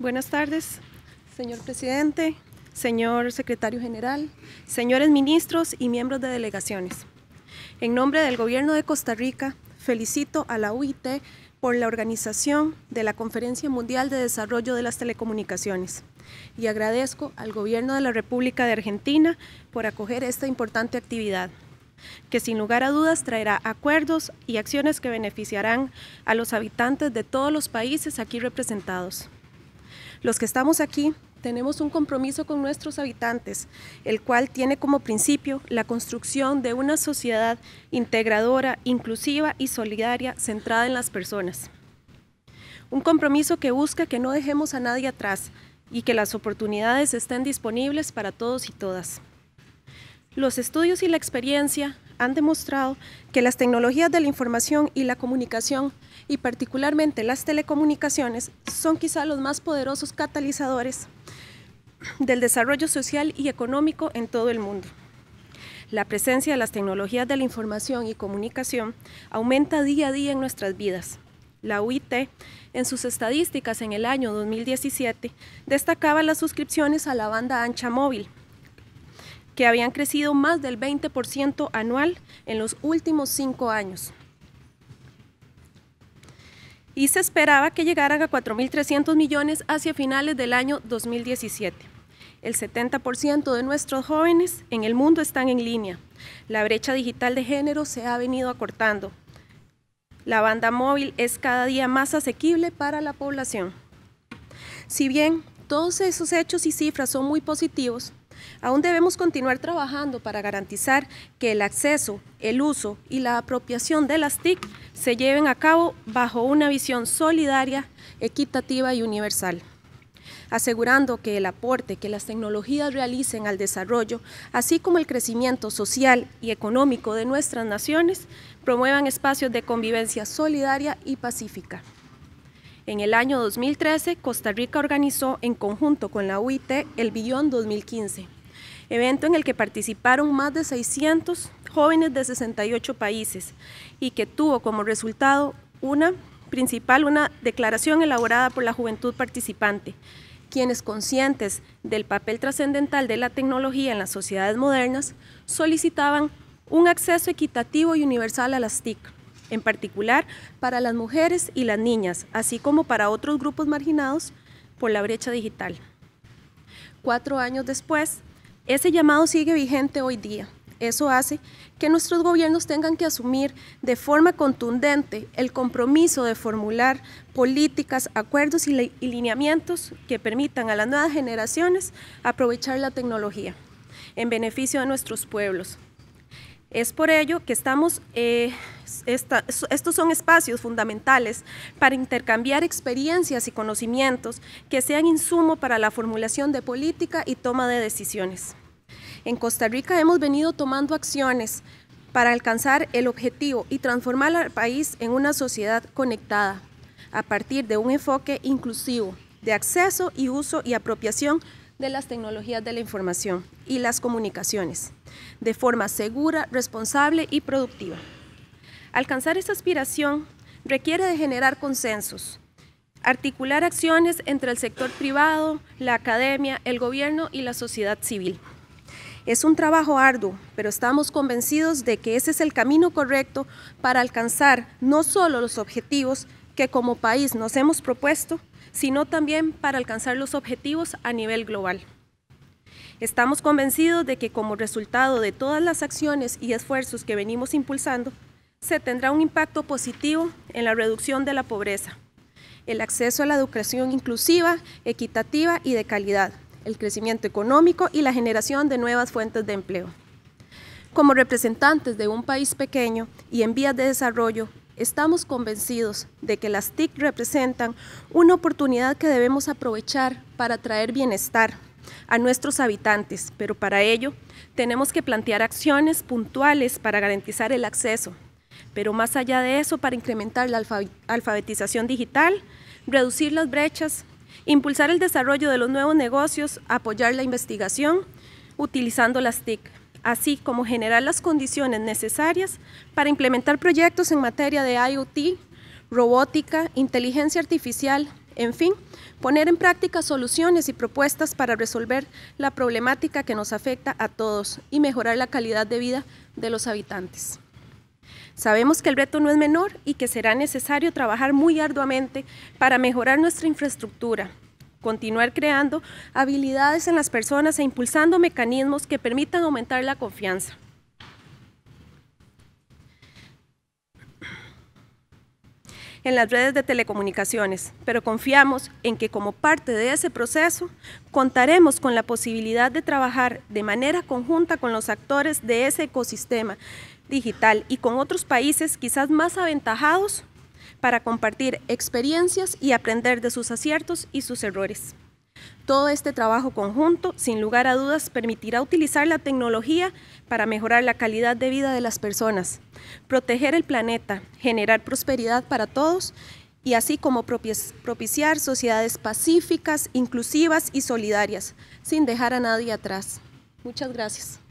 Buenas tardes, señor presidente, señor secretario general, señores ministros y miembros de delegaciones. En nombre del Gobierno de Costa Rica, felicito a la UIT por la organización de la Conferencia Mundial de Desarrollo de las Telecomunicaciones y agradezco al Gobierno de la República de Argentina por acoger esta importante actividad que sin lugar a dudas traerá acuerdos y acciones que beneficiarán a los habitantes de todos los países aquí representados. Los que estamos aquí tenemos un compromiso con nuestros habitantes, el cual tiene como principio la construcción de una sociedad integradora, inclusiva y solidaria centrada en las personas. Un compromiso que busca que no dejemos a nadie atrás y que las oportunidades estén disponibles para todos y todas. Los estudios y la experiencia han demostrado que las tecnologías de la información y la comunicación, y particularmente las telecomunicaciones, son quizá los más poderosos catalizadores del desarrollo social y económico en todo el mundo. La presencia de las tecnologías de la información y comunicación aumenta día a día en nuestras vidas. La UIT, en sus estadísticas en el año 2017, destacaba las suscripciones a la banda ancha móvil, que habían crecido más del 20% anual en los últimos cinco años. Y se esperaba que llegaran a 4.300 millones hacia finales del año 2017. El 70% de nuestros jóvenes en el mundo están en línea. La brecha digital de género se ha venido acortando. La banda móvil es cada día más asequible para la población. Si bien todos esos hechos y cifras son muy positivos, Aún debemos continuar trabajando para garantizar que el acceso, el uso y la apropiación de las TIC se lleven a cabo bajo una visión solidaria, equitativa y universal asegurando que el aporte que las tecnologías realicen al desarrollo, así como el crecimiento social y económico de nuestras naciones, promuevan espacios de convivencia solidaria y pacífica. En el año 2013, Costa Rica organizó en conjunto con la UIT el Billón 2015, evento en el que participaron más de 600 jóvenes de 68 países y que tuvo como resultado una principal, una declaración elaborada por la juventud participante, quienes conscientes del papel trascendental de la tecnología en las sociedades modernas, solicitaban un acceso equitativo y universal a las TIC en particular para las mujeres y las niñas, así como para otros grupos marginados por la brecha digital. Cuatro años después, ese llamado sigue vigente hoy día. Eso hace que nuestros gobiernos tengan que asumir de forma contundente el compromiso de formular políticas, acuerdos y, lineamientos que permitan a las nuevas generaciones aprovechar la tecnología en beneficio de nuestros pueblos, es por ello que estamos, eh, estos son espacios fundamentales para intercambiar experiencias y conocimientos que sean insumo para la formulación de política y toma de decisiones. En Costa Rica hemos venido tomando acciones para alcanzar el objetivo y transformar al país en una sociedad conectada, a partir de un enfoque inclusivo de acceso y uso y apropiación de las tecnologías de la información y las comunicaciones, de forma segura, responsable y productiva. Alcanzar esta aspiración requiere de generar consensos, articular acciones entre el sector privado, la academia, el gobierno y la sociedad civil. Es un trabajo arduo, pero estamos convencidos de que ese es el camino correcto para alcanzar no solo los objetivos que como país nos hemos propuesto, sino también para alcanzar los objetivos a nivel global. Estamos convencidos de que como resultado de todas las acciones y esfuerzos que venimos impulsando, se tendrá un impacto positivo en la reducción de la pobreza, el acceso a la educación inclusiva, equitativa y de calidad, el crecimiento económico y la generación de nuevas fuentes de empleo. Como representantes de un país pequeño y en vías de desarrollo, estamos convencidos de que las TIC representan una oportunidad que debemos aprovechar para traer bienestar a nuestros habitantes, pero para ello tenemos que plantear acciones puntuales para garantizar el acceso, pero más allá de eso, para incrementar la alfabetización digital, reducir las brechas, impulsar el desarrollo de los nuevos negocios, apoyar la investigación utilizando las TIC, así como generar las condiciones necesarias para implementar proyectos en materia de IoT, robótica, inteligencia artificial, en fin, poner en práctica soluciones y propuestas para resolver la problemática que nos afecta a todos y mejorar la calidad de vida de los habitantes. Sabemos que el reto no es menor y que será necesario trabajar muy arduamente para mejorar nuestra infraestructura, continuar creando habilidades en las personas e impulsando mecanismos que permitan aumentar la confianza. en las redes de telecomunicaciones, pero confiamos en que como parte de ese proceso contaremos con la posibilidad de trabajar de manera conjunta con los actores de ese ecosistema digital y con otros países quizás más aventajados para compartir experiencias y aprender de sus aciertos y sus errores. Todo este trabajo conjunto, sin lugar a dudas, permitirá utilizar la tecnología para mejorar la calidad de vida de las personas, proteger el planeta, generar prosperidad para todos y así como propiciar sociedades pacíficas, inclusivas y solidarias, sin dejar a nadie atrás. Muchas gracias.